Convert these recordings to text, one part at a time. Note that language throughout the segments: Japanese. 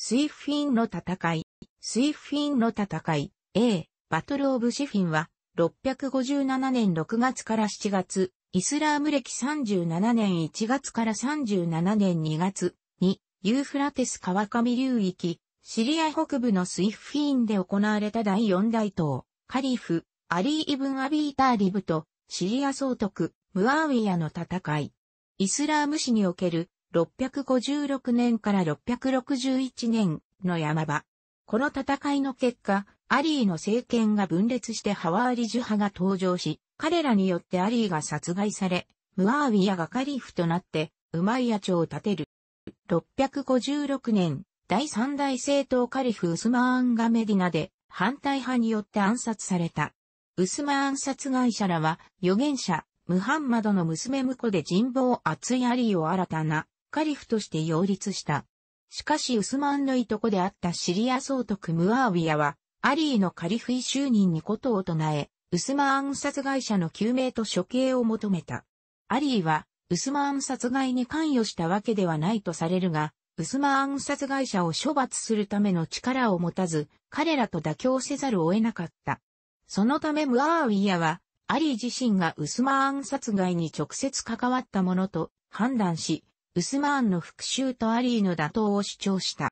スイフィンの戦い。スイフィンの戦い A バトルオブシフィンは657年6月から7月、イスラーム歴37年1月から37年2月にユーフラテス川上流域、シリア北部のスイフィーンで行われた第4大統、カリフ、アリー・イブン・アビーターリブとシリア総督、ムアーウィアの戦い。イスラーム史における656年から661年の山場。この戦いの結果、アリーの政権が分裂してハワーリジュ派が登場し、彼らによってアリーが殺害され、ムアーウィアがカリフとなって、ウマイヤ朝を建てる。656年、第三代政党カリフ・ウスマーンがメディナで反対派によって暗殺された。ウスマーン殺害者らは預言者、ムハンマドの娘婿で人望厚いアリーを新たなカリフとして擁立した。しかしウスマンのいとこであったシリア総督ムアーウィアは、アリーのカリフィ就任にことを唱え、ウスマーン殺害者の救命と処刑を求めた。アリーは、ウスマーン殺害に関与したわけではないとされるが、ウスマーン殺害者を処罰するための力を持たず、彼らと妥協せざるを得なかった。そのためムアーウィアは、アリー自身がウスマーン殺害に直接関わったものと判断し、ウスマーンの復讐とアリーの打倒を主張した。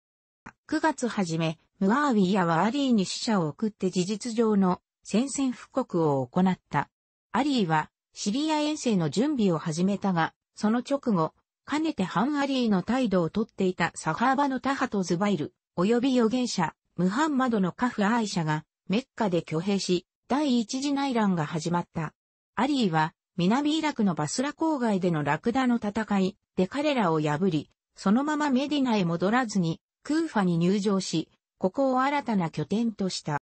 9月初め、ムアーウィアはアリーに死者を送って事実上の宣戦布告を行った。アリーはシリア遠征の準備を始めたが、その直後、かねて反アリーの態度をとっていたサハーバのタハとズバイル、及び預言者、ムハンマドのカフアイシャがメッカで挙兵し、第一次内乱が始まった。アリーは南イラクのバスラ郊外でのラクダの戦いで彼らを破り、そのままメディナへ戻らずに、クーファに入場し、ここを新たな拠点とした。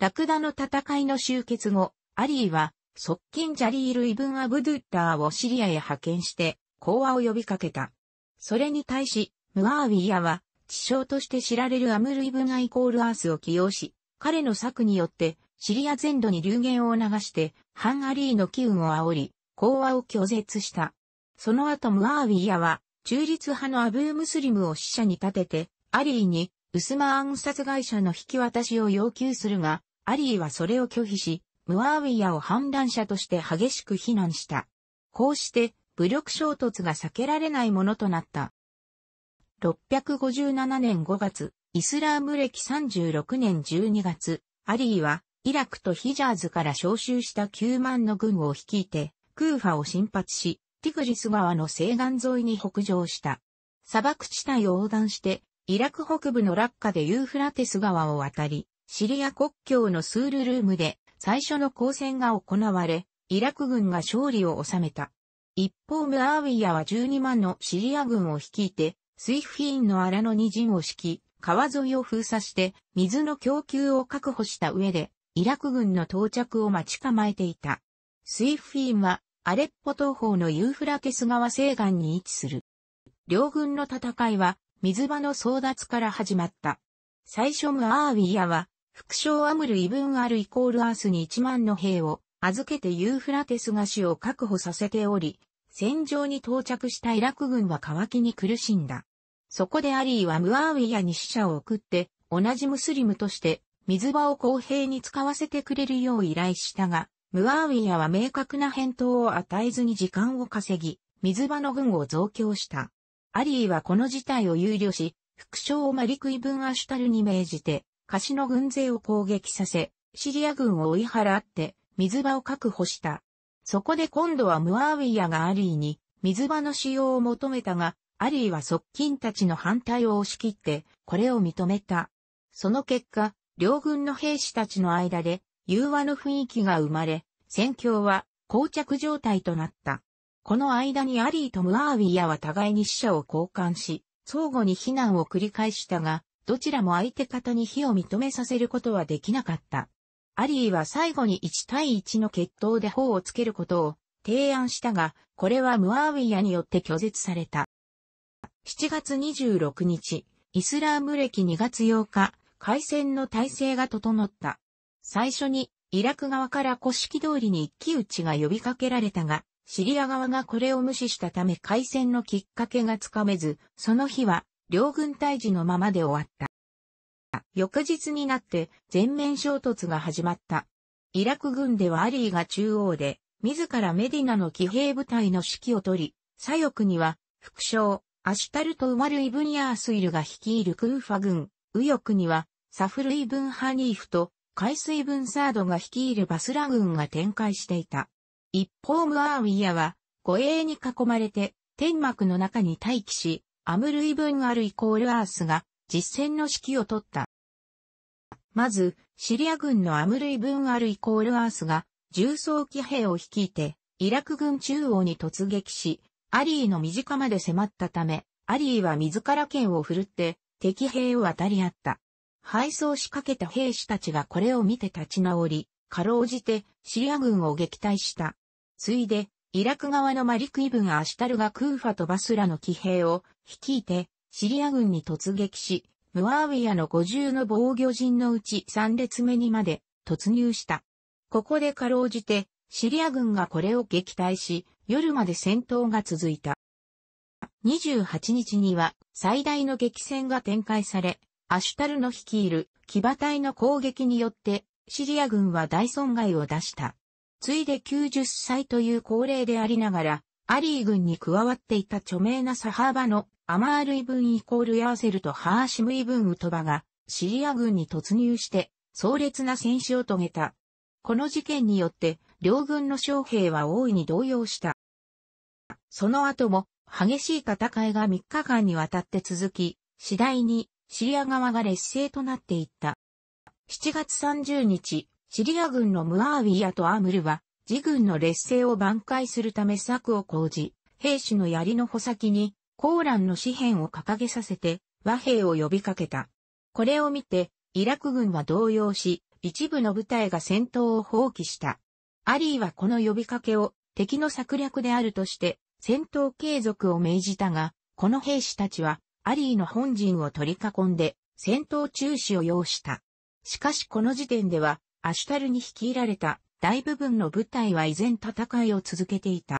ラクダの戦いの終結後、アリーは、側近ジャリール・イブン・アブドゥッターをシリアへ派遣して、講和を呼びかけた。それに対し、ムアーウィヤは、地匠として知られるアムル・イブン・アイコール・アースを起用し、彼の策によって、シリア全土に流言を流して、ハンアリーの機運を煽り、講和を拒絶した。その後ムアーウィアは、中立派のアブームスリムを死者に立てて、アリーに、ウスマーン殺害者の引き渡しを要求するが、アリーはそれを拒否し、ムアーウィアを反乱者として激しく非難した。こうして、武力衝突が避けられないものとなった。657年5月、イスラーム歴36年12月、アリーはイラクとヒジャーズから召集した9万の軍を率いて、クーファを進発し、ティグリス川の西岸沿いに北上した。砂漠地帯を横断して、イラク北部の落下でユーフラテス川を渡り、シリア国境のスールルームで最初の交戦が行われ、イラク軍が勝利を収めた。一方ムアーウィアは12万のシリア軍を率いて、スイフィーンの荒野に陣を敷き、川沿いを封鎖して水の供給を確保した上でイラク軍の到着を待ち構えていた。スイフィーンは、アレッポ東方のユーフラテス川西岸に位置する。両軍の戦いは、水場の争奪から始まった。最初ムアーウィアは、副将アムルイブンアルイコールアースに1万の兵を預けてユーフラテスが死を確保させており、戦場に到着したイラク軍は乾きに苦しんだ。そこでアリーはムアーウィアに死者を送って、同じムスリムとして水場を公平に使わせてくれるよう依頼したが、ムアーウィアは明確な返答を与えずに時間を稼ぎ、水場の軍を増強した。アリーはこの事態を憂慮し、副将をマリクイブン・アシュタルに命じて、カシの軍勢を攻撃させ、シリア軍を追い払って、水場を確保した。そこで今度はムアーウィアがアリーに、水場の使用を求めたが、アリーは側近たちの反対を押し切って、これを認めた。その結果、両軍の兵士たちの間で融和の雰囲気が生まれ、戦況は膠着状態となった。この間にアリーとムアーウィアは互いに死者を交換し、相互に避難を繰り返したが、どちらも相手方に非を認めさせることはできなかった。アリーは最後に1対1の決闘で砲をつけることを提案したが、これはムアーウィアによって拒絶された。7月26日、イスラーム歴2月8日、海戦の体制が整った。最初に、イラク側から古式通りに一騎打ちが呼びかけられたが、シリア側がこれを無視したため海戦のきっかけがつかめず、その日は、両軍退治のままで終わった。翌日になって全面衝突が始まった。イラク軍ではアリーが中央で、自らメディナの騎兵部隊の指揮を取り、左翼には、副将、アシュタルト・ウマル・イブニアースイルが率いるクーファ軍、右翼には、サフルイブン・ハニーフと、海水分サードが率いるバスラ軍が展開していた。一方ムアーウィアは、護衛に囲まれて、天幕の中に待機し、アムルイブン・アルイコール・アースが、実戦の指揮を取った。まず、シリア軍のアムルイブン・アルイコール・アースが、重装機兵を率いて、イラク軍中央に突撃し、アリーの身近まで迫ったため、アリーは自ら剣を振るって、敵兵を渡り合った。敗走しかけた兵士たちがこれを見て立ち直り、かろうじてシリア軍を撃退した。ついで、イラク側のマリクイブン・アシュタルがクーファとバスラの騎兵を率いて、シリア軍に突撃し、ムアウィアの五重の防御陣のうち3列目にまで突入した。ここでかろうじて、シリア軍がこれを撃退し、夜まで戦闘が続いた。28日には最大の激戦が展開され、アシュタルの率いる騎馬隊の攻撃によってシリア軍は大損害を出した。ついで90歳という高齢でありながら、アリー軍に加わっていた著名なサハーバのアマールイブンイコールヤーセルとハーシムイブンウトバがシリア軍に突入して壮烈な戦死を遂げた。この事件によって両軍の将兵は大いに動揺した。その後も激しい戦いが3日間にわたって続き、次第にシリア側が劣勢となっていった。7月30日、シリア軍のムアーウィアとアムルは、自軍の劣勢を挽回するため策を講じ、兵士の槍の穂先に、コーランの紙片を掲げさせて、和平を呼びかけた。これを見て、イラク軍は動揺し、一部の部隊が戦闘を放棄した。アリーはこの呼びかけを敵の策略であるとして戦闘継続を命じたが、この兵士たちは、アリーの本陣を取り囲んで、戦闘中止を要した。しかしこの時点では、アシュタルに率いられた大部分の部隊は依然戦いを続けていた。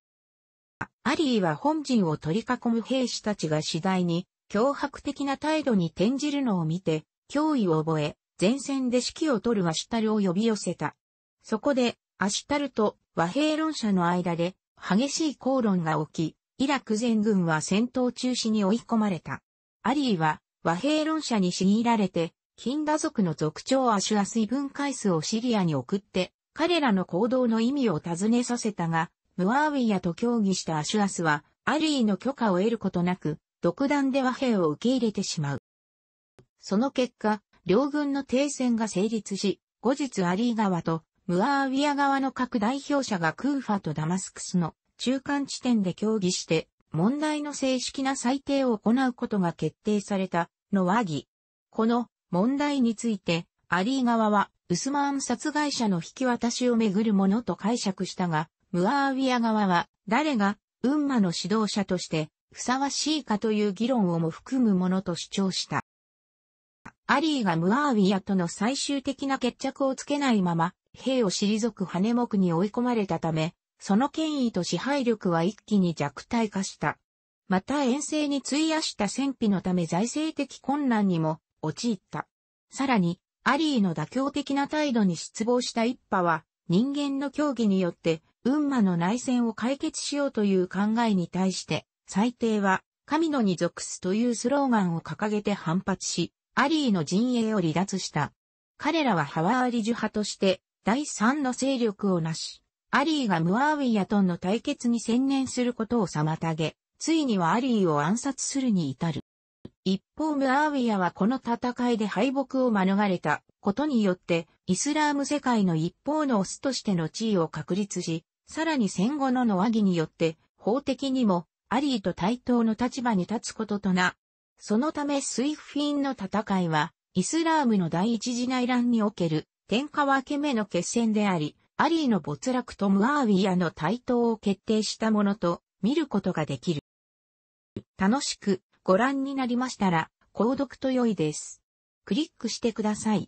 アリーは本陣を取り囲む兵士たちが次第に脅迫的な態度に転じるのを見て、脅威を覚え、前線で指揮を取るアシュタルを呼び寄せた。そこで、アシュタルと和平論者の間で激しい口論が起き、イラク全軍は戦闘中止に追い込まれた。アリーは和平論者に強いられて、金ンダ族の族長アシュアス水分回数をシリアに送って、彼らの行動の意味を尋ねさせたが、ムアーウィアと協議したアシュアスは、アリーの許可を得ることなく、独断で和平を受け入れてしまう。その結果、両軍の停戦が成立し、後日アリー側とムアーウィア側の各代表者がクーファとダマスクスの中間地点で協議して、問題の正式な裁定を行うことが決定されたの和議。この問題について、アリー側はウスマーン殺害者の引き渡しをめぐるものと解釈したが、ムアーウィア側は誰が運馬の指導者としてふさわしいかという議論をも含むものと主張した。アリーがムアーウィアとの最終的な決着をつけないまま兵を退く羽目に追い込まれたため、その権威と支配力は一気に弱体化した。また遠征に費やした戦費のため財政的困難にも陥った。さらに、アリーの妥協的な態度に失望した一派は、人間の競技によって、運馬の内戦を解決しようという考えに対して、最低は、神のに属すというスローガンを掲げて反発し、アリーの陣営を離脱した。彼らはハワーリジュ派として、第3の勢力をなし、アリーがムアーウィアとの対決に専念することを妨げ、ついにはアリーを暗殺するに至る。一方ムアーウィアはこの戦いで敗北を免れたことによって、イスラーム世界の一方のオスとしての地位を確立し、さらに戦後のノワギによって、法的にも、アリーと対等の立場に立つこととな。そのためスイフィンの戦いは、イスラームの第一次内乱における天下分け目の決戦であり、アリーの没落とムアーウィアの対等を決定したものと見ることができる。楽しくご覧になりましたら、購読と良いです。クリックしてください。